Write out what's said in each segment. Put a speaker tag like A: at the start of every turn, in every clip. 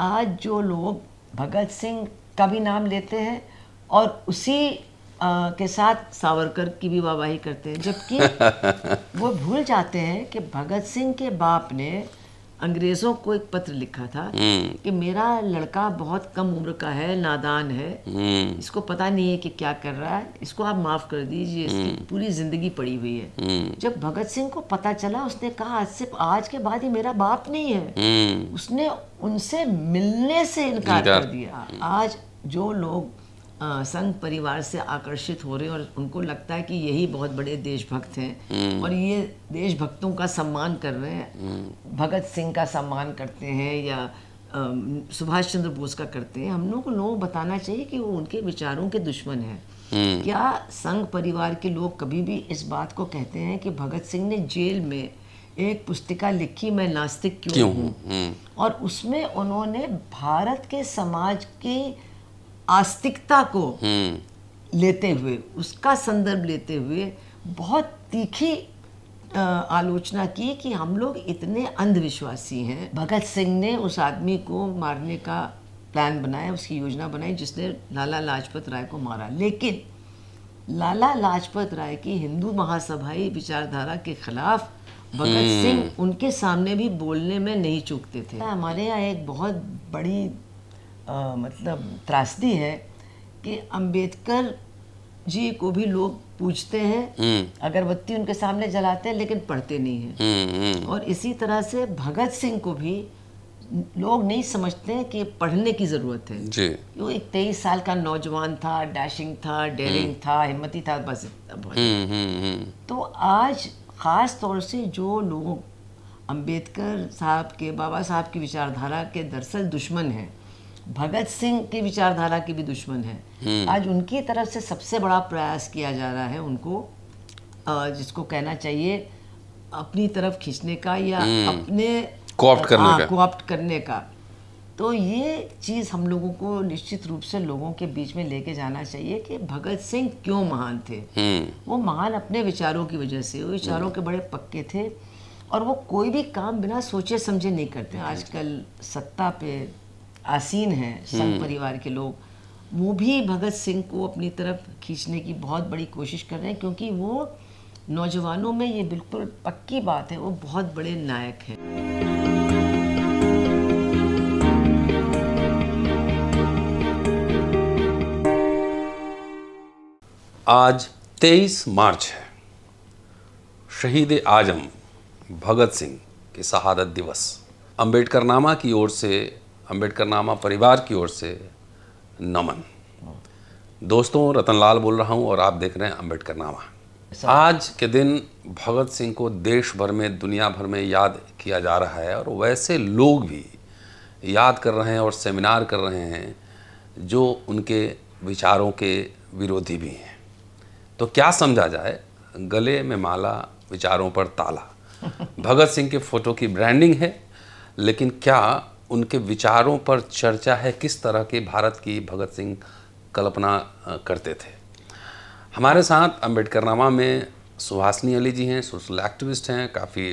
A: आज जो लोग भगत सिंह का भी नाम लेते हैं और उसी आ, के साथ सावरकर की भी वाहवाही करते हैं
B: जबकि
A: वो भूल जाते हैं कि भगत सिंह के बाप ने अंग्रेजों को एक पत्र लिखा था हम्म। कि मेरा लड़का बहुत कम उम्र का है नादान है
B: हम्म। इसको
A: पता नहीं है कि क्या कर रहा है इसको आप माफ कर दीजिए इसकी हम्म। पूरी जिंदगी पड़ी हुई है जब भगत सिंह को पता चला उसने कहा आज सिर्फ आज के बाद ही मेरा बाप नहीं
B: है
A: उसने उनसे मिलने से इनकार कर दिया आज जो लोग संघ परिवार से आकर्षित हो रहे हैं और उनको लगता है कि यही बहुत बड़े देशभक्त हैं हम्म। और ये देशभक्तों का सम्मान कर रहे हैं हम्म। भगत सिंह का सम्मान करते हैं या सुभाष चंद्र बोस का करते हैं हम लोग को लोगों बताना चाहिए कि वो उनके विचारों के दुश्मन हैं हम्म। क्या संघ परिवार के लोग कभी भी इस बात को कहते हैं कि भगत सिंह ने जेल में एक पुस्तिका लिखी मैं नास्तिक क्यों, क्यों?
B: हूँ
A: और उसमें उन्होंने भारत के समाज की आस्तिकता को
B: हम्म।
A: लेते हुए उसका संदर्भ लेते हुए बहुत तीखी आलोचना की कि हम लोग इतने अंधविश्वासी हैं भगत सिंह ने उस आदमी को मारने का प्लान बनाया उसकी योजना बनाई जिसने लाला लाजपत राय को मारा लेकिन लाला लाजपत राय की हिंदू महासभाई विचारधारा के खिलाफ भगत हम्म। सिंह उनके सामने भी बोलने में नहीं चूकते थे हमारे यहाँ एक बहुत बड़ी आ, मतलब त्रासदी है कि अंबेडकर जी को भी लोग पूछते हैं हम्म। अगरबत्ती उनके सामने जलाते हैं लेकिन पढ़ते
B: नहीं हैं हम्म, हम्म। और
A: इसी तरह से भगत सिंह को भी लोग नहीं समझते हैं कि पढ़ने की ज़रूरत है जी। वो एक तेईस साल का नौजवान था डैशिंग था डेरिंग था हिम्मती था बस तो आज ख़ास तौर से जो लोग अंबेडकर साहब के बाबा साहब की विचारधारा के दरअसल दुश्मन हैं भगत सिंह की विचारधारा के भी दुश्मन है हम्म। आज उनकी तरफ से सबसे बड़ा प्रयास किया जा रहा है उनको जिसको कहना चाहिए अपनी तरफ खींचने का या हम्म। अपने कोऑप्ट करने हाँ, करने का तो ये चीज़ हम लोगों को निश्चित रूप से लोगों के बीच में लेके जाना चाहिए कि भगत सिंह क्यों महान थे हम्म। वो महान अपने विचारों की वजह से वो विचारों के बड़े पक्के थे और वो कोई भी काम बिना सोचे समझे नहीं करते आजकल सत्ता पे आसीन हैं संघ हम्म। परिवार के लोग वो भी भगत सिंह को अपनी तरफ खींचने की बहुत बड़ी कोशिश कर रहे हैं क्योंकि वो नौजवानों में ये बिल्कुल पक्की बात है वो बहुत बड़े नायक हैं
C: आज 23 मार्च है शहीद आजम भगत सिंह के शहादत दिवस अंबेडकर नामा की ओर से अम्बेडकर नामा परिवार की ओर से नमन दोस्तों रतनलाल बोल रहा हूँ और आप देख रहे हैं अम्बेडकर नामा आज के दिन भगत सिंह को देश भर में दुनिया भर में याद किया जा रहा है और वैसे लोग भी याद कर रहे हैं और सेमिनार कर रहे हैं जो उनके विचारों के विरोधी भी हैं तो क्या समझा जाए गले में माला विचारों पर ताला भगत सिंह के फ़ोटो की ब्रांडिंग है लेकिन क्या उनके विचारों पर चर्चा है किस तरह के भारत की भगत सिंह कल्पना करते थे हमारे साथ अम्बेडकर नामा में सुहासनी अली जी हैं सोशल एक्टिविस्ट हैं काफ़ी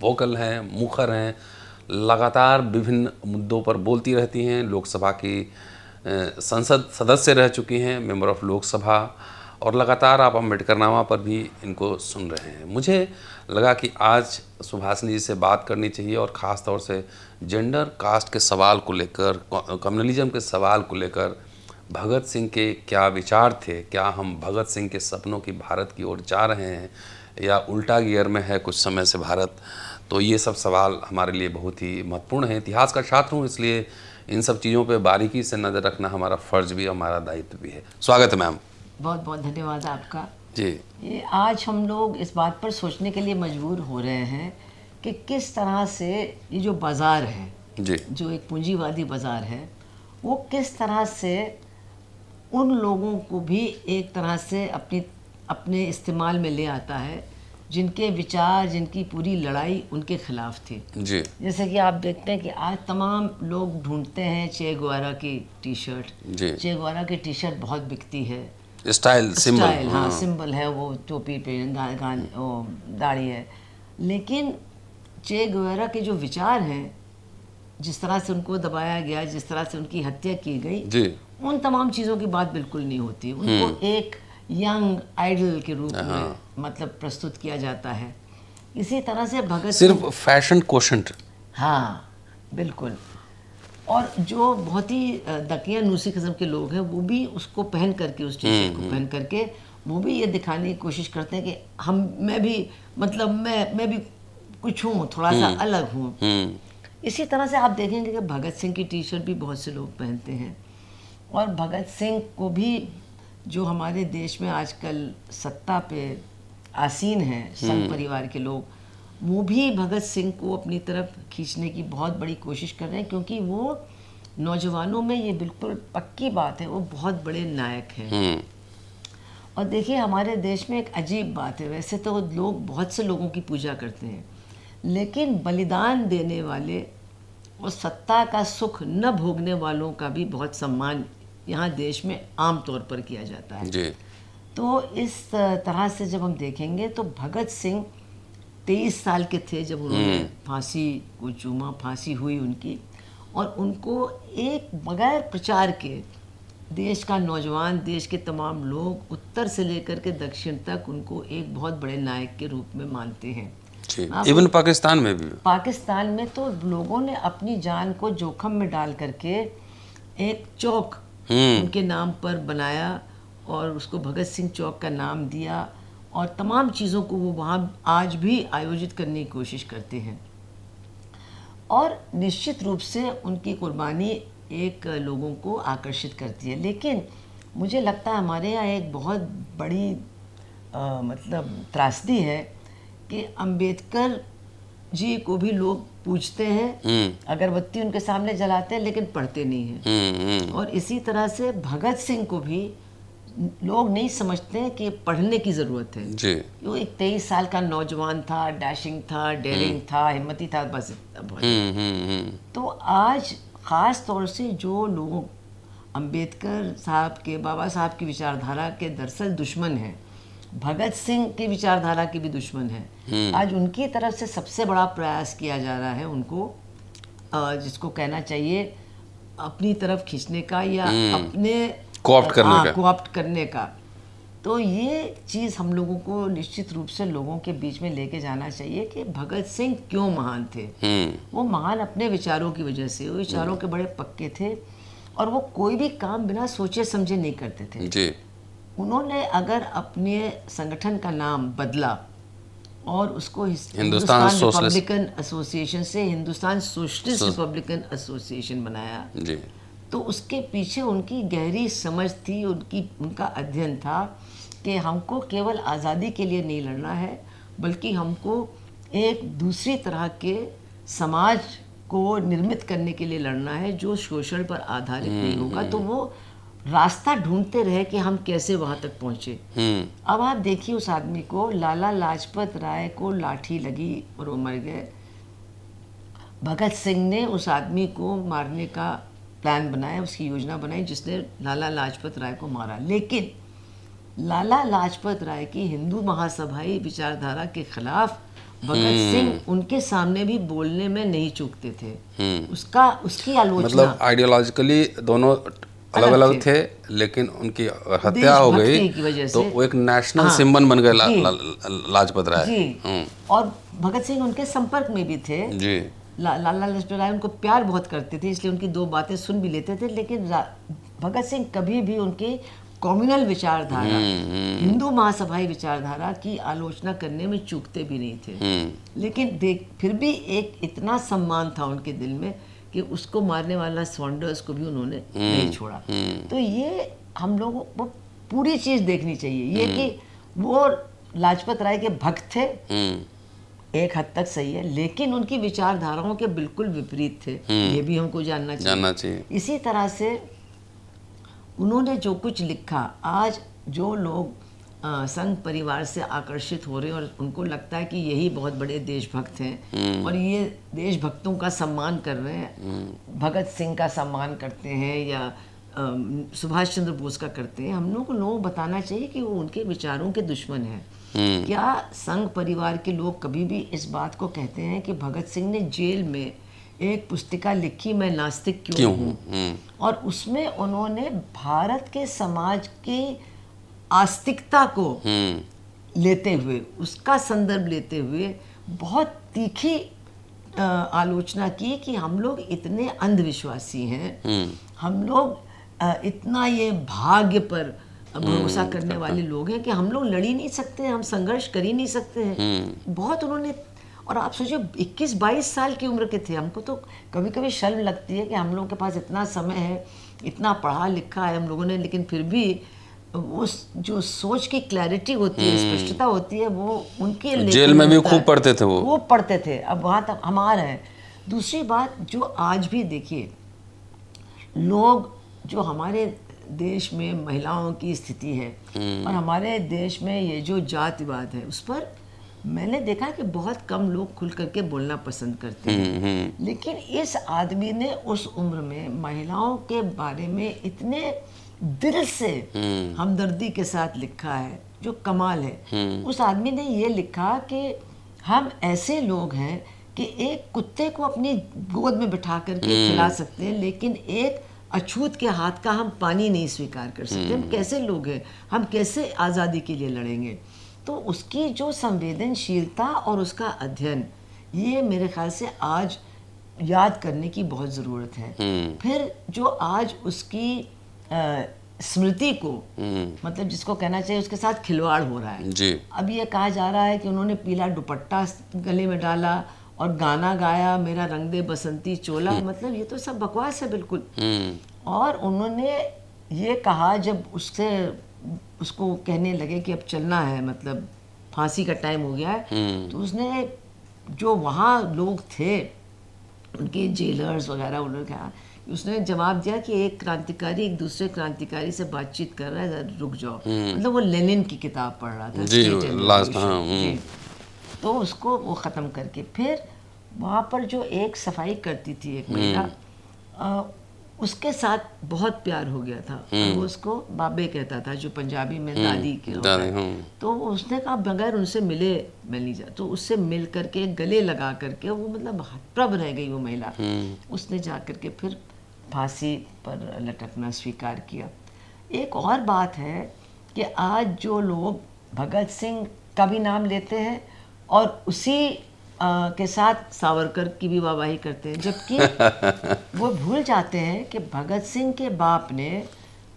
C: वोकल हैं मुखर हैं लगातार विभिन्न मुद्दों पर बोलती रहती हैं लोकसभा की संसद सदस्य रह चुकी हैं मेंबर ऑफ लोकसभा और लगातार आप अम्बेडकर नामा पर भी इनको सुन रहे हैं मुझे लगा कि आज सुभाषनी जी से बात करनी चाहिए और ख़ास तौर से जेंडर कास्ट के सवाल को लेकर कम्युनलिज्म के सवाल को लेकर भगत सिंह के क्या विचार थे क्या हम भगत सिंह के सपनों की भारत की ओर जा रहे हैं या उल्टा गियर में है कुछ समय से भारत तो ये सब सवाल हमारे लिए बहुत ही महत्वपूर्ण है इतिहास का छात्र हूँ इसलिए इन सब चीज़ों पे बारीकी से नज़र रखना हमारा फ़र्ज भी हमारा दायित्व भी है स्वागत है मैम
A: बहुत बहुत धन्यवाद आपका जी ये आज हम लोग इस बात पर सोचने के लिए मजबूर हो रहे हैं कि किस तरह से ये जो बाज़ार है जी जो एक पूंजीवादी बाज़ार है वो किस तरह से उन लोगों को भी एक तरह से अपनी अपने इस्तेमाल में ले आता है जिनके विचार जिनकी पूरी लड़ाई उनके ख़िलाफ़ थी जी जैसे कि आप देखते हैं कि आज तमाम लोग ढूंढते हैं चे गुआरा की टी शर्ट चे गुआरा की टी शर्ट बहुत बिकती है
C: स्टाइल सिंबल हाँ, हाँ सिंबल
A: है वो टोपी पे दाढ़ी है लेकिन चे गुवेरा के जो विचार हैं जिस तरह से उनको दबाया गया जिस तरह से उनकी हत्या की गई उन तमाम चीज़ों की बात बिल्कुल नहीं होती उनको हम्म। एक यंग आइडल के रूप में हाँ। मतलब प्रस्तुत किया जाता है इसी तरह से भगत सिर्फ
C: फैशन क्वेश्चन
A: हाँ बिल्कुल और जो बहुत ही दकिया नूसी किस्म के लोग हैं वो भी उसको पहन करके उस टी शर्ट को हम्म, पहन हम्म। करके वो भी ये दिखाने की कोशिश करते हैं कि हम मैं भी मतलब मैं मैं भी कुछ हूँ थोड़ा सा हम्म, अलग
B: हूँ
A: इसी तरह से आप देखेंगे कि भगत सिंह की टी शर्ट भी बहुत से लोग पहनते हैं और भगत सिंह को भी जो हमारे देश में आजकल सत्ता पे आसीन है संघ परिवार के लोग वो भी भगत सिंह को अपनी तरफ खींचने की बहुत बड़ी कोशिश कर रहे हैं क्योंकि वो नौजवानों में ये बिल्कुल पक्की बात है वो बहुत बड़े नायक हैं हम्म। और देखिए हमारे देश में एक अजीब बात है वैसे तो लोग बहुत से लोगों की पूजा करते हैं लेकिन बलिदान देने वाले और सत्ता का सुख न भोगने वालों का भी बहुत सम्मान यहाँ देश में आम तौर पर किया जाता है जी। तो इस तरह से जब हम देखेंगे तो भगत सिंह तेईस साल के थे जब उन्होंने हम्म। फांसी को चूमा फांसी हुई उनकी और उनको एक बगैर प्रचार के देश का नौजवान देश के तमाम लोग उत्तर से लेकर के दक्षिण तक उनको एक बहुत बड़े नायक के रूप में मानते हैं
C: इवन पाकिस्तान में भी
A: पाकिस्तान में तो लोगों ने अपनी जान को जोखम में डाल करके एक चौक हम्म। उनके नाम पर बनाया और उसको भगत सिंह चौक का नाम दिया और तमाम चीज़ों को वो वहाँ आज भी आयोजित करने की कोशिश करते हैं और निश्चित रूप से उनकी कुर्बानी एक लोगों को आकर्षित करती है लेकिन मुझे लगता है हमारे यहाँ एक बहुत बड़ी आ, मतलब त्रासदी है कि अंबेडकर जी को भी लोग पूछते हैं हम्म। अगरबत्ती उनके सामने जलाते हैं लेकिन पढ़ते नहीं हैं
B: हम्म, हम्म। और
A: इसी तरह से भगत सिंह को भी लोग नहीं समझते हैं कि पढ़ने की ज़रूरत है जी वो एक तेईस साल का नौजवान था डैशिंग था डेरिंग हम्म। था हिम्मती था बस इतना बहुत
B: हम्म, हम्म,
A: तो आज ख़ास तौर से जो लोग अंबेडकर साहब के बाबा साहब की विचारधारा के दरअसल दुश्मन हैं भगत सिंह की विचारधारा के भी दुश्मन हैं आज उनकी तरफ से सबसे बड़ा प्रयास किया जा रहा है उनको जिसको कहना चाहिए अपनी तरफ खींचने का या अपने कोऑप्ट करने आ, हाँ, का कोऑप्ट करने का तो ये चीज़ हम लोगों को निश्चित रूप से लोगों के बीच में लेके जाना चाहिए कि भगत सिंह क्यों महान थे हम्म। वो महान अपने विचारों की वजह से वो विचारों हम्म। के बड़े पक्के थे और वो कोई भी काम बिना सोचे समझे नहीं करते थे जी। उन्होंने अगर अपने संगठन का नाम बदला और उसको हिंदुस्तान रिपब्लिकन एसोसिएशन से हिंदुस्तान सोशलिस्ट रिपब्लिकन एसोसिएशन बनाया जी। तो उसके पीछे उनकी गहरी समझ थी उनकी उनका अध्ययन था कि हमको केवल आज़ादी के लिए नहीं लड़ना है बल्कि हमको एक दूसरी तरह के समाज को निर्मित करने के लिए लड़ना है जो शोषण पर आधारित नहीं होगा हम्म, तो वो रास्ता ढूंढते रहे कि हम कैसे वहाँ तक पहुँचे हम्म। अब आप देखिए उस आदमी को लाला लाजपत राय को लाठी लगी और वो मर गए भगत सिंह ने उस आदमी को मारने का प्लान बनाया उसकी योजना बनाई जिसने लाला लाजपत राय को मारा लेकिन लाला लाजपत राय की हिंदू महासभाई विचारधारा के खिलाफ
B: भगत हम्म। सिंह
A: उनके सामने भी बोलने में नहीं चूकते थे हम्म। उसका उसकी आलोचना मतलब
C: आइडियोलॉजिकली दोनों अलग अलग थे लेकिन उनकी हत्या हो गई तो वो एक नेशनल हाँ, सिम्बन बन गए ला, ला, लाजपत राय हम्म।
A: और भगत सिंह उनके संपर्क में भी थे जी ला, लाला लजपत राय उनको प्यार बहुत करते थे इसलिए उनकी दो बातें सुन भी लेते थे लेकिन भगत सिंह कभी भी उनकी कॉम्युनल विचारधारा हम्म, हम्म। हिंदू महासभाई विचारधारा की आलोचना करने में चूकते भी नहीं थे
B: हम्म।
A: लेकिन देख फिर भी एक इतना सम्मान था उनके दिल में कि उसको मारने वाला सॉन्डर्स को भी उन्होंने नहीं छोड़ा तो ये हम लोगों को पूरी चीज़ देखनी चाहिए ये कि वो लाजपत राय के भक्त थे एक हद तक सही है लेकिन उनकी विचारधाराओं के बिल्कुल विपरीत थे हम्म। ये भी हमको जानना चाहिए जानना चाहिए इसी तरह से उन्होंने जो कुछ लिखा आज जो लोग संघ परिवार से आकर्षित हो रहे हैं और उनको लगता है कि यही बहुत बड़े देशभक्त हैं हम्म। और ये देशभक्तों का सम्मान कर रहे हैं हम्म। भगत सिंह का सम्मान करते हैं या सुभाष चंद्र बोस का करते हैं हम लोग को लोग बताना चाहिए कि वो उनके विचारों के दुश्मन हैं हम्म। क्या संघ परिवार के लोग कभी भी इस बात को कहते हैं कि भगत सिंह ने जेल में एक पुस्तिका लिखी मैं नास्तिक क्यों, क्यों हूँ हम्म। और उसमें उन्होंने भारत के समाज की आस्तिकता को
B: हम्म।
A: लेते हुए उसका संदर्भ लेते हुए बहुत तीखी आलोचना की कि हम लोग इतने अंधविश्वासी
B: हैं
A: हम लोग इतना ये भाग्य पर भरोसा हम्म, करने वाले लोग हैं कि हम लोग लड़ ही नहीं सकते हम संघर्ष कर ही नहीं सकते हैं हम्म। बहुत उन्होंने और आप सोचिए 21-22 साल की उम्र के थे हमको तो कभी कभी शर्म लगती है कि हम लोगों के पास इतना समय है इतना पढ़ा लिखा है हम लोगों ने लेकिन फिर भी वो जो सोच की क्लैरिटी होती है हम्म। स्पष्टता होती है वो उनके तो जेल में भी खूब पढ़ते थे वो वो पढ़ते थे अब वहाँ तक हम आ रहे हैं दूसरी बात जो आज भी देखिए लोग जो हमारे देश में महिलाओं की स्थिति है हम्म। और हमारे देश में ये जो जातिवाद है उस पर मैंने देखा कि बहुत कम लोग खुल करके बोलना पसंद करते हैं हम्म, हम्म। लेकिन इस आदमी ने उस उम्र में महिलाओं के बारे में इतने दिल से हमदर्दी के साथ लिखा है जो कमाल
B: है उस
A: आदमी ने ये लिखा कि हम ऐसे लोग हैं कि एक कुत्ते को अपनी गोद में बिठा करके खिला सकते हैं लेकिन एक अछूत के हाथ का हम पानी नहीं स्वीकार कर सकते हम हम्म। कैसे लोग हैं हम कैसे आज़ादी के लिए लड़ेंगे तो उसकी जो संवेदनशीलता और उसका अध्ययन ये मेरे ख्याल से आज याद करने की बहुत ज़रूरत है हम्म। फिर जो आज उसकी स्मृति को हम्म। मतलब जिसको कहना चाहिए उसके साथ खिलवाड़ हो रहा है जी। अब ये कहा जा रहा है कि उन्होंने पीला दुपट्टा गले में डाला और गाना गाया मेरा रंग दे बसंती चोला हम्म। मतलब ये तो सब बकवास है बिल्कुल हम्म। और उन्होंने ये कहा जब उससे उसको कहने लगे कि अब चलना है मतलब फांसी का टाइम हो गया है हम्म। तो उसने जो वहाँ लोग थे उनके जेलर्स वगैरह उन्होंने कहा उसने जवाब दिया कि एक क्रांतिकारी एक दूसरे क्रांतिकारी से बातचीत कर रहा है रुक जाओ मतलब वो लेनिन की किताब पढ़ रहा था जी, लास्ट हाँ, तो उसको वो ख़त्म करके फिर वहाँ पर जो एक सफाई करती थी एक महिला हम्म। उसके साथ बहुत प्यार हो गया था हम्म। वो उसको बाबे कहता था जो पंजाबी में हम्म, दादी
B: के
A: तो उसने कहा बगैर उनसे मिले मिल नहीं जाए तो उससे मिल करके गले लगा करके वो मतलब हतप्रभ रह गई वो महिला उसने जा करके फिर फांसी पर लटकना स्वीकार किया एक और बात है कि आज जो लोग भगत सिंह का भी नाम लेते हैं और उसी आ, के साथ सावरकर की भी वाहवाही करते हैं
B: जबकि
A: वो भूल जाते हैं कि भगत सिंह के बाप ने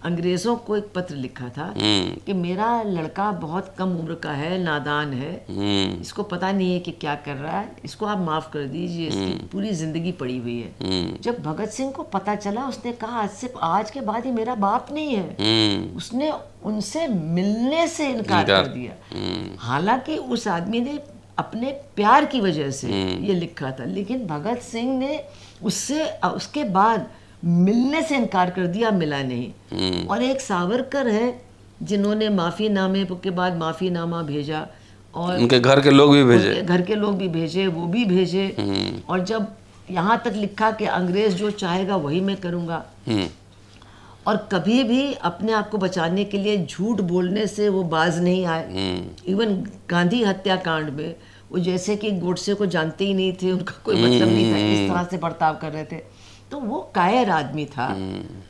A: अंग्रेजों को एक पत्र लिखा था हम्म। कि मेरा लड़का बहुत कम उम्र का है नादान है
B: हम्म। इसको
A: पता नहीं है कि क्या कर रहा है इसको आप माफ कर दीजिए इसकी हम्म। पूरी जिंदगी पड़ी हुई है जब भगत सिंह को पता चला उसने कहा आज आज के बाद ही मेरा बाप नहीं है उसने उनसे मिलने से इनकार कर
B: दिया
A: हालांकि उस आदमी ने अपने प्यार की वजह
B: से हम्म। ये
A: लिखा था लेकिन भगत सिंह ने उससे उसके बाद मिलने से इनकार कर दिया मिला नहीं हम्म। और एक सावरकर है जिन्होंने माफ़ीनामे के बाद माफ़ीनामा भेजा और उनके घर के
B: लोग भी भेजे घर
A: के लोग भी भेजे वो भी भेजे हम्म। और जब यहाँ तक लिखा कि अंग्रेज जो चाहेगा वही मैं करूँगा और कभी भी अपने आप को बचाने के लिए झूठ बोलने से वो बाज नहीं आए इवन हम्म। गांधी हत्याकांड में वो जैसे कि गोडसे को जानते ही नहीं थे उनका कोई मतलब नहीं था इस तरह से बर्ताव कर रहे थे तो वो कायर आदमी
C: था
B: हम्म।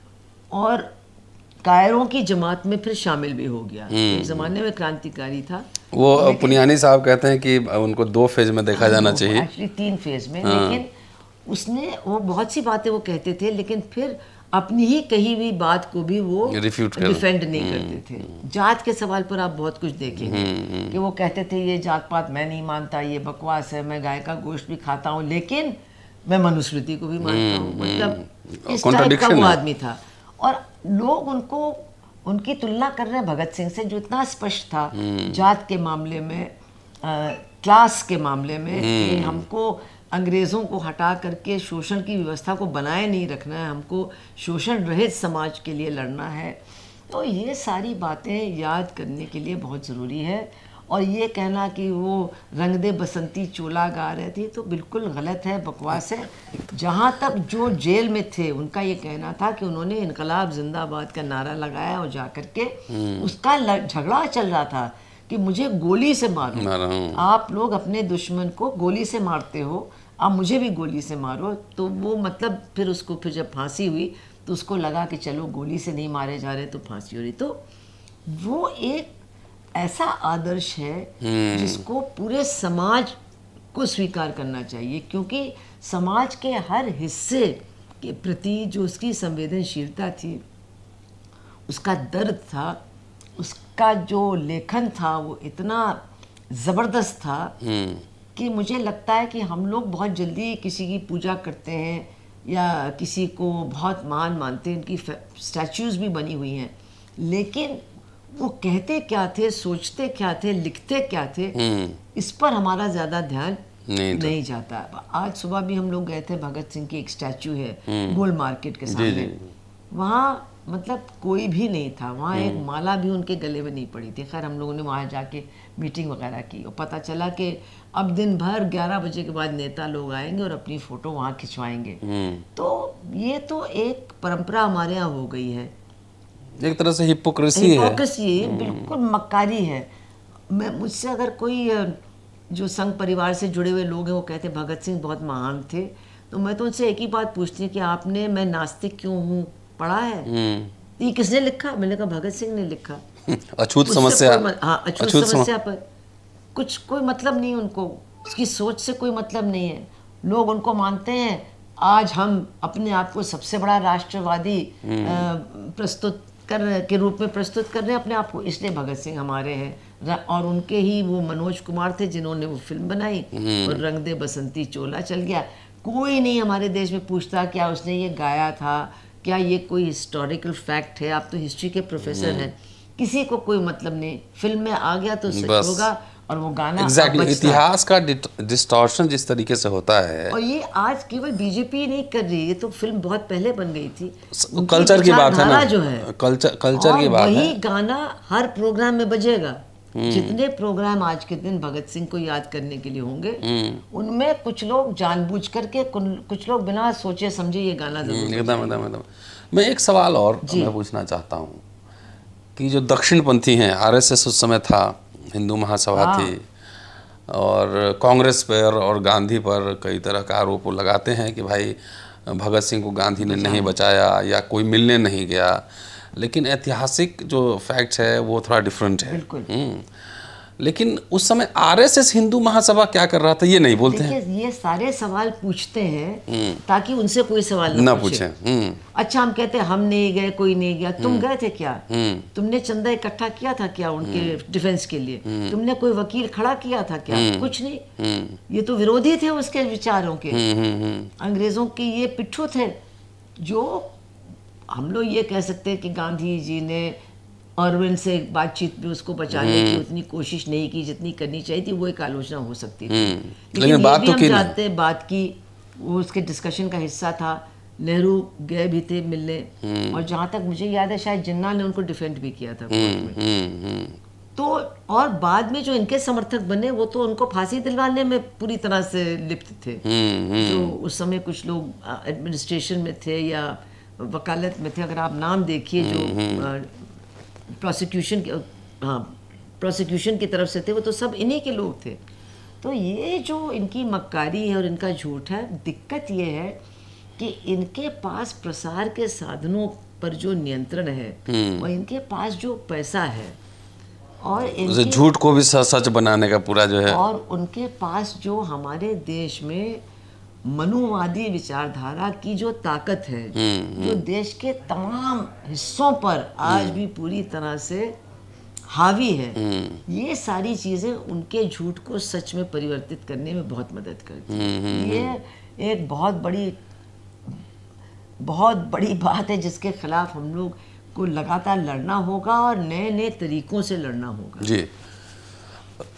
A: और कायरों की जमात में फिर शामिल भी हो गया हम्म। एक जमाने में क्रांतिकारी था वो
C: पुनियानी साहब कहते हैं कि उनको दो फेज में देखा जाना चाहिए
A: तीन फेज में हाँ। लेकिन उसने वो बहुत सी बातें वो कहते थे लेकिन फिर अपनी ही कही हुई बात को भी वो रिफ्यूट डिफेंड नहीं हम्म, करते थे जात के सवाल पर आप बहुत कुछ देखेंगे हम्म, हम्म। कि वो कहते थे ये जात पात मैं नहीं मानता ये बकवास है मैं गाय का गोश्त भी खाता हूँ लेकिन मैं मनुस्मृति को भी मानता हूँ मतलब
B: इस टाइप का वो आदमी
A: था और लोग उनको उनकी तुलना कर रहे हैं भगत सिंह से जो इतना स्पष्ट था जात के मामले में क्लास के मामले में हमको अंग्रेज़ों को हटा करके शोषण की व्यवस्था को बनाए नहीं रखना है हमको शोषण रहित समाज के लिए लड़ना है तो ये सारी बातें याद करने के लिए बहुत ज़रूरी है और ये कहना कि वो रंग दे बसंती चोला गा रहे थे तो बिल्कुल गलत है बकवास है जहाँ तक जो जेल में थे उनका ये कहना था कि उन्होंने इनकलाब जिंदाबाद का नारा लगाया और जा कर के हम्म। उसका झगड़ा चल रहा था कि मुझे गोली से
B: मारो
A: आप लोग अपने दुश्मन को गोली से मारते हो आप मुझे भी गोली से मारो तो वो मतलब फिर उसको फिर जब फांसी हुई तो उसको लगा कि चलो गोली से नहीं मारे जा रहे तो फांसी हो रही तो वो एक ऐसा आदर्श है
B: हम्म। जिसको
A: पूरे समाज को स्वीकार करना चाहिए क्योंकि समाज के हर हिस्से के प्रति जो उसकी संवेदनशीलता थी उसका दर्द था उसका जो लेखन था वो इतना ज़बरदस्त था हम्म। कि मुझे लगता है कि हम लोग बहुत जल्दी किसी की पूजा करते हैं या किसी को बहुत मान मानते हैं उनकी स्टैचूज़ भी बनी हुई हैं लेकिन वो कहते क्या थे सोचते क्या थे लिखते क्या थे हम्म। इस पर हमारा ज़्यादा ध्यान नहीं, नहीं जाता आज सुबह भी हम लोग गए थे भगत सिंह की एक स्टैचू है हम्म। गोल मार्केट के सामने वहाँ मतलब कोई भी नहीं था वहाँ एक हम्म। माला भी उनके गले में नहीं पड़ी थी खैर हम लोगों ने वहाँ जाके मीटिंग वगैरह की और पता चला कि अब दिन भर 11 बजे के बाद नेता लोग आएंगे और अपनी फ़ोटो वहाँ खिंचवाएंगे
B: हम्म। तो
A: ये तो एक परंपरा हमारे यहाँ हो गई है
C: एक तरह से हिपोक्रेसी है हम्म। बिल्कुल
A: मक्कारी है मैं मुझसे अगर कोई जो संघ परिवार से जुड़े हुए लोग हैं वो कहते भगत सिंह बहुत महान थे तो मैं तो उनसे एक ही बात पूछती हूँ कि आपने मैं नास्तिक क्यों हूँ पढ़ा है
C: हम्म।
A: ये किसने लिखा मैंने कहा भगत सिंह ने लिखा
C: अछूत समस्या हाँ अछूत समस्या
A: सम... पर कुछ कोई मतलब नहीं उनको उसकी सोच से कोई मतलब नहीं है लोग उनको मानते हैं आज हम अपने आप को सबसे बड़ा राष्ट्रवादी हम्म। प्रस्तुत कर के रूप में प्रस्तुत कर रहे हैं अपने आप को इसलिए भगत सिंह हमारे हैं और उनके ही वो मनोज कुमार थे जिन्होंने वो फिल्म बनाई हम्म। और रंग दे बसंती चोला चल गया कोई नहीं हमारे देश में पूछता क्या उसने ये गाया था क्या ये कोई हिस्टोरिकल फैक्ट है आप तो हिस्ट्री के प्रोफेसर hmm. हैं किसी को कोई मतलब नहीं फिल्म में आ गया तो सच होगा और वो गाना exactly, इतिहास
C: का डिस्टॉर्शन जिस तरीके से होता है और
A: ये आज केवल बीजेपी नहीं कर रही है तो फिल्म बहुत पहले बन गई थी
C: कल्चर की बात है ना जो है कल्चर कल्चर की बात है
A: गाना हर प्रोग्राम में बजेगा हम्म। जितने प्रोग्राम आज के दिन भगत सिंह को याद करने के लिए होंगे हम्म। उनमें कुछ लोग जानबूझ करके कुछ लोग बिना सोचे समझे ये गाना
C: हम्म, मैं एक सवाल और मैं पूछना चाहता हूँ कि जो दक्षिणपंथी हैं आरएसएस उस समय था हिंदू महासभा हाँ। थी और कांग्रेस पर और गांधी पर कई तरह का आरोप लगाते हैं कि भाई भगत सिंह को गांधी ने अच्छा। नहीं बचाया या कोई मिलने नहीं गया लेकिन ऐतिहासिक जो फैक्ट है वो थोड़ा डिफरेंट है हम्म। लेकिन उस समय आरएसएस हिंदू महासभा क्या कर रहा था ये नहीं बोलते हैं
A: ये सारे सवाल पूछते हैं हम्म। ताकि उनसे कोई सवाल ना पूछे, पूछे। हम्म। अच्छा हम कहते हैं हम नहीं गए कोई नहीं गया तुम गए थे क्या तुमने चंदा इकट्ठा किया था क्या उनके डिफेंस के लिए तुमने कोई वकील खड़ा किया था क्या कुछ नहीं ये तो विरोधी थे उसके विचारों के अंग्रेजों के ये पिट्ठू थे जो हम लोग ये कह सकते हैं कि गांधी जी ने अरविंद से बातचीत में उसको बचाने की हम्म। उतनी कोशिश नहीं की जितनी करनी चाहिए थी वो एक आलोचना हो सकती थी हम्म। लेकिन बात तो हम जानते हैं बात की वो उसके डिस्कशन का हिस्सा था नेहरू गए भी थे मिलने हम्म। और जहाँ तक मुझे याद है शायद जिन्ना ने उनको डिफेंड भी किया था तो और बाद में जो इनके समर्थक बने वो तो उनको फांसी दिलवाने में पूरी तरह से लिप्त थे
B: जो
A: उस समय कुछ लोग एडमिनिस्ट्रेशन में थे या वकालत में थे अगर आप नाम देखिए जो प्रोसिक्यूशन हम्म, हम्म। हाँ प्रोसिक्यूशन की तरफ से थे वो तो सब इन्हीं के लोग थे तो ये जो इनकी मक्कारी है और इनका झूठ है दिक्कत ये है कि इनके पास प्रसार के साधनों पर जो नियंत्रण है हम्म। और इनके पास जो पैसा है और झूठ
C: को भी सच बनाने का पूरा जो है
A: और उनके पास जो हमारे देश में मनुवादी विचारधारा की जो ताकत है
C: हम्म, जो हम्म।
A: देश के तमाम हिस्सों पर आज हम्म। भी पूरी तरह से हावी है ये सारी चीज़ें उनके झूठ को सच में परिवर्तित करने में बहुत मदद करती है ये एक बहुत बड़ी बहुत बड़ी बात है जिसके खिलाफ हम लोग को लगातार लड़ना होगा और नए नए तरीकों से लड़ना होगा
C: जी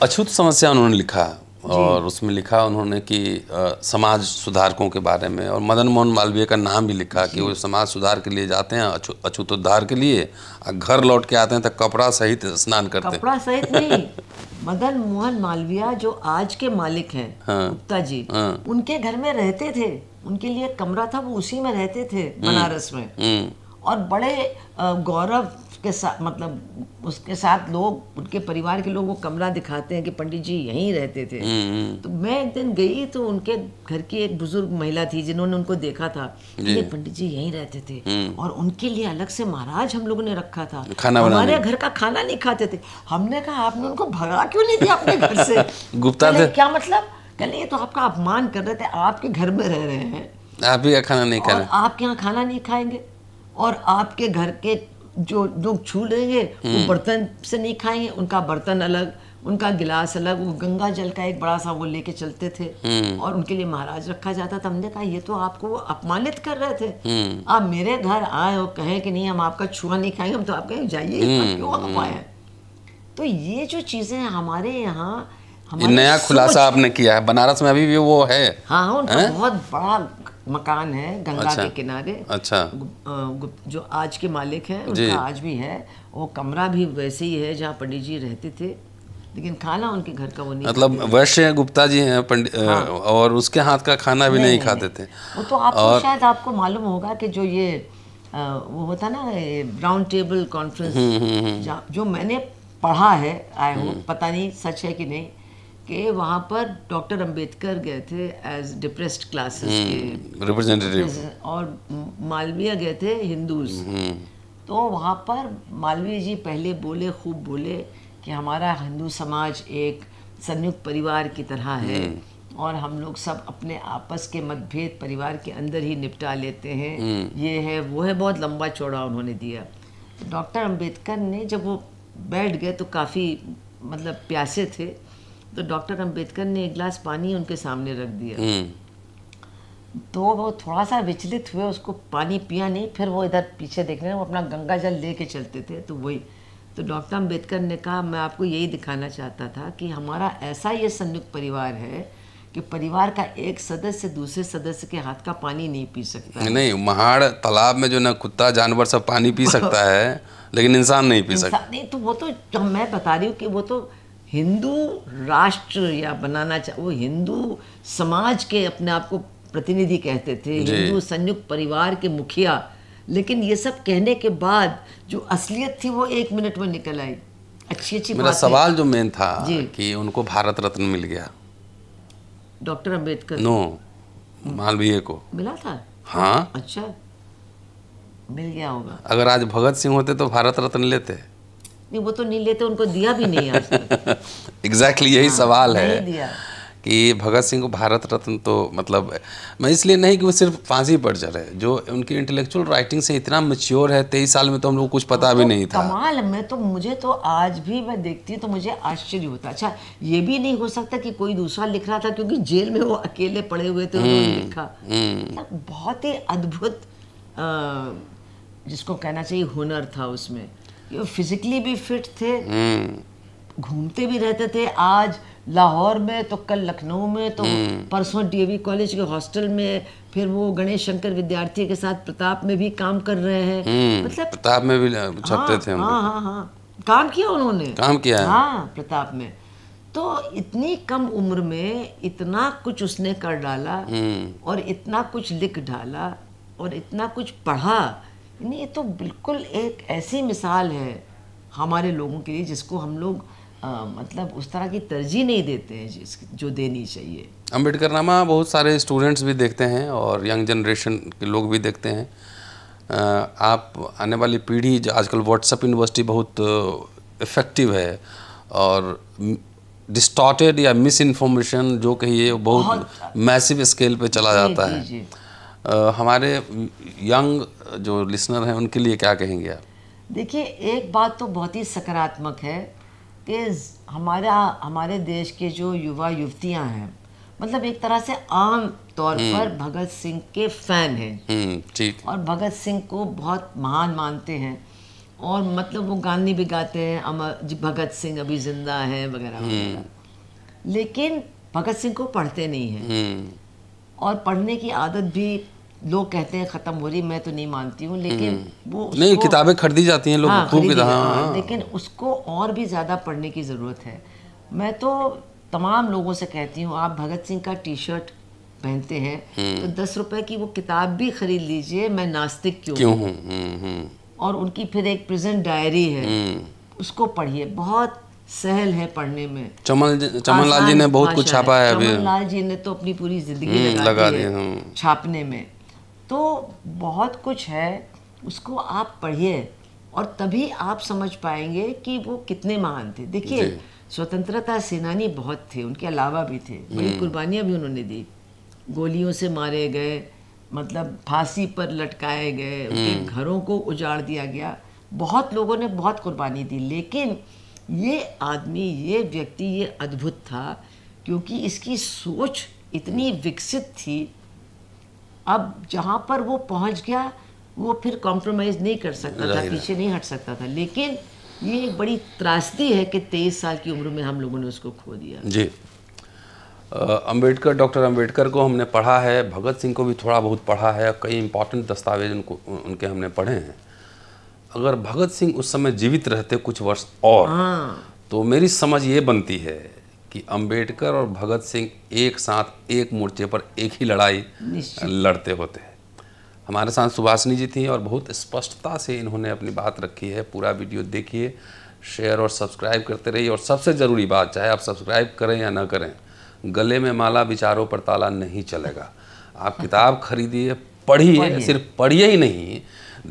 C: अछूत समस्या उन्होंने लिखा और उसमें लिखा उन्होंने कि आ, समाज सुधारकों के बारे में और मदन मोहन मालवीय का नाम भी लिखा कि वो समाज सुधार के लिए जाते हैं अछूत अछूतोद्धार के लिए घर लौट के आते हैं तो कपड़ा सहित स्नान करते हैं कपड़ा सहित नहीं
A: मदन मोहन मालवीय जो आज के मालिक हैं हाँ। गुप्ता हाँ, जी हाँ, उनके घर में रहते थे उनके लिए कमरा था वो उसी में रहते थे हम्म। बनारस में हम्म। और बड़े गौरव उसके साथ मतलब उसके साथ लोग उनके परिवार के लोग वो कमरा दिखाते हैं कि पंडित जी यहीं रहते थे हम्म, हम्म। तो मैं एक दिन गई तो उनके घर की एक बुजुर्ग महिला थी जिन्होंने उनको देखा था कि पंडित जी यहीं रहते थे हम्म। और उनके लिए अलग से महाराज हम लोगों ने रखा था हमारे घर का खाना नहीं खाते थे हमने कहा आपने उनको भगा क्यों नहीं दिया अपने घर से गुप्ता क्या मतलब कल ये तो आपका अपमान कर रहे थे आपके घर में रह रहे हैं
C: आप भी खाना नहीं खाएंगे
A: आप यहाँ खाना नहीं खाएंगे और आपके घर के जो लोग छू लेंगे वो हम्म। बर्तन से नहीं खाएंगे उनका बर्तन अलग उनका गिलास अलग वो गंगा जल का एक बड़ा सा वो लेके चलते थे
B: हम्म। और उनके
A: लिए महाराज रखा जाता था हमने कहा ये तो आपको अपमानित कर रहे थे हम्म। आप मेरे घर आए और कहें कि नहीं हम आपका छुआ नहीं खाएंगे हम तो आप कहें जाइए क्यों तो ये जो चीज़ें हमारे यहाँ
C: नया खुलासा आपने किया है बनारस में अभी भी वो
B: है हाँ, हाँ उनका बहुत
A: बड़ा मकान है गंगा अच्छा, के किनारे अच्छा गु, जो आज के मालिक हैं उनका आज भी है वो कमरा भी वैसे ही है जहाँ पंडित जी रहते थे लेकिन खाना उनके घर का वो नहीं मतलब
C: वैश्य गुप्ता जी हैं पंडित हाँ। और उसके हाथ का खाना भी नहीं, नहीं, नहीं खाते थे
A: वो तो आप और... शायद आपको मालूम होगा कि जो ये वो होता ना राउंड टेबल कॉन्फ्रेंस जो मैंने पढ़ा है आई होप हम्म। पता नहीं सच है कि नहीं कि वहाँ पर डॉक्टर अंबेडकर गए थे एज डिप्रेस्ड क्लासेस के रिप्रेजेंटेटिव और मालवीय गए थे हिंदूज हम्म। तो वहाँ पर मालवीय जी पहले बोले खूब बोले कि हमारा हिंदू समाज एक संयुक्त परिवार की तरह है हम्म। और हम लोग सब अपने आपस के मतभेद परिवार के अंदर ही निपटा लेते हैं हम्म। ये है वो है बहुत लंबा चौड़ा उन्होंने दिया डॉक्टर अंबेडकर ने जब वो बैठ गए तो काफ़ी मतलब प्यासे थे तो डॉक्टर अम्बेडकर ने एक गिलास पानी उनके सामने रख
B: दिया हम्म।
A: तो वो थोड़ा सा विचलित हुए उसको पानी पिया नहीं फिर वो इधर पीछे देख रहे हैं वो अपना गंगा जल ले चलते थे तो वही तो डॉक्टर अम्बेडकर ने कहा मैं आपको यही दिखाना चाहता था कि हमारा ऐसा ये संयुक्त परिवार है कि परिवार का एक सदस्य दूसरे सदस्य के हाथ का पानी नहीं पी सकता नहीं, नहीं
C: महाड़ तालाब में जो ना कुत्ता जानवर सब पानी पी सकता है लेकिन इंसान नहीं पी सकता
A: नहीं तो वो तो, तो मैं बता रही हूँ कि वो तो हिंदू राष्ट्र या बनाना चाह वो हिंदू समाज के अपने आप को प्रतिनिधि कहते थे हिंदू संयुक्त परिवार के मुखिया लेकिन ये सब कहने के बाद जो असलियत थी वो एक मिनट में निकल आई अच्छी अच्छी मेरा सवाल
C: जो मेन था कि उनको भारत रत्न मिल गया
A: डॉक्टर अम्बेडकर नो
C: मालवीय को मिला था हाँ अच्छा
A: मिल गया होगा
C: अगर आज भगत सिंह होते तो भारत रत्न लेते
A: नहीं वो तो नहीं लेते उनको दिया भी
B: नहीं
C: एग्जैक्टली exactly यही हाँ, सवाल है कि भगत सिंह को भारत रत्न तो मतलब मैं इसलिए नहीं कि वो सिर्फ फांसी पर चढ़े जो उनकी इंटेलेक्चुअल राइटिंग से इतना मच्योर है तेईस साल में तो हम लोग कुछ पता तो भी नहीं था
A: कमाल मैं तो मुझे तो आज भी मैं देखती हूँ तो मुझे आश्चर्य होता अच्छा ये भी नहीं हो सकता कि कोई दूसरा लिख रहा था क्योंकि जेल में वो अकेले पड़े हुए थे हम्म, लिखा हम्म। मतलब बहुत ही अद्भुत जिसको कहना चाहिए हुनर था उसमें फिजिकली भी फिट थे
B: हम्म। घूमते
A: भी रहते थे आज लाहौर में तो कल लखनऊ में तो हम्म। परसों डीएवी कॉलेज के हॉस्टल में फिर वो गणेश शंकर विद्यार्थी के साथ प्रताप में भी काम कर रहे हैं हम्म। मतलब
C: प्रताप में भी हाँ, छपते हाँ, थे हाँ
A: हाँ हाँ काम किया उन्होंने काम किया हाँ प्रताप में तो इतनी कम उम्र में इतना कुछ उसने कर डाला और इतना कुछ लिख डाला और इतना कुछ पढ़ा नहीं ये तो बिल्कुल एक ऐसी मिसाल है हमारे लोगों के लिए जिसको हम लोग मतलब उस तरह की तरजीह नहीं देते हैं जिस जो देनी चाहिए
C: अम्बेडकर नामा बहुत सारे स्टूडेंट्स भी देखते हैं और यंग जनरेशन के लोग भी देखते हैं आप आने वाली पीढ़ी जो आजकल व्हाट्सअप यूनिवर्सिटी बहुत इफ़ेक्टिव है और डिस्टॉटेड या मिस इन्फॉर्मेशन जो कहिए बहुत, बहुत मैसिव स्केल पे चला जाता है हमारे यंग जो लिसनर हैं उनके लिए क्या कहेंगे आप
A: देखिए एक बात तो बहुत ही सकारात्मक है कि हमारा हमारे देश के जो युवा युवतियां हैं मतलब एक तरह से आम तौर हम्म। पर भगत सिंह के फैन हैं
B: हम्म, ठीक
A: और भगत सिंह को बहुत महान मानते हैं और मतलब वो गाने भी गाते हैं अमर भगत सिंह अभी जिंदा है वगैरह वगैरह हम्म। लेकिन भगत सिंह को पढ़ते नहीं हैं और पढ़ने की आदत भी लोग कहते हैं ख़त्म हो रही मैं तो नहीं मानती हूँ लेकिन हम्म। वो नहीं किताबें
C: खरीदी जाती हैं लोग हाँ, खूब हाँ, हाँ।
A: लेकिन उसको और भी ज़्यादा पढ़ने की ज़रूरत है मैं तो तमाम लोगों से कहती हूँ आप भगत सिंह का टी शर्ट पहनते हैं हम्म। तो दस रुपए की वो किताब भी खरीद लीजिए मैं नास्तिक क्यों क्यों हूँ
B: हम्म,
A: और उनकी फिर एक प्रेजेंट डायरी है उसको पढ़िए बहुत सहल है पढ़ने में चमन चमन लाल जी ने बहुत कुछ छापा है चमन लाल जी ने तो अपनी पूरी जिंदगी हम्म, लगा दी है हाँ। छापने में तो बहुत कुछ है उसको आप पढ़िए और तभी आप समझ पाएंगे कि वो कितने महान थे देखिए स्वतंत्रता सेनानी बहुत थे उनके अलावा भी थे बड़ी हम्म। कुर्बानियाँ भी उन्होंने दी गोलियों से मारे गए मतलब फांसी पर लटकाए गए उनके हम्म। घरों को उजाड़ दिया गया बहुत लोगों ने बहुत कुर्बानी दी लेकिन ये आदमी ये व्यक्ति ये अद्भुत था क्योंकि इसकी सोच इतनी विकसित थी अब जहाँ पर वो पहुँच गया वो फिर कॉम्प्रोमाइज़ नहीं कर सकता था पीछे नहीं हट सकता था लेकिन ये एक बड़ी त्रासदी है कि तेईस साल की उम्र में हम लोगों ने उसको खो दिया
C: जी अंबेडकर डॉक्टर अंबेडकर को हमने पढ़ा है भगत सिंह को भी थोड़ा बहुत पढ़ा है कई इंपॉर्टेंट दस्तावेज उनको उनके हमने पढ़े हैं अगर भगत सिंह उस समय जीवित रहते कुछ वर्ष और हाँ। तो मेरी समझ ये बनती है कि अंबेडकर और भगत सिंह एक साथ एक मोर्चे पर एक ही लड़ाई लड़ते होते हैं हमारे साथ सुभाषनी जी थी और बहुत स्पष्टता से इन्होंने अपनी बात रखी है पूरा वीडियो देखिए शेयर और सब्सक्राइब करते रहिए और सबसे ज़रूरी बात चाहे आप सब्सक्राइब करें या ना करें गले में माला विचारों पर ताला नहीं चलेगा आप किताब खरीदिए पढ़िए सिर्फ पढ़िए ही नहीं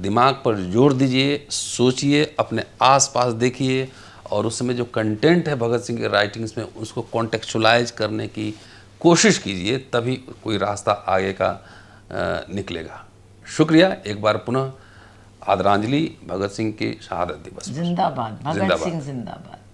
C: दिमाग पर जोर दीजिए सोचिए अपने आसपास देखिए और उस समय जो कंटेंट है भगत सिंह के राइटिंग्स में उसको कॉन्टेक्चुलाइज करने की कोशिश कीजिए तभी कोई रास्ता आगे का निकलेगा शुक्रिया एक बार पुनः आदरांजलि भगत सिंह की शहादत दिवस जिंदाबाद भगत सिंह
A: जिंदाबाद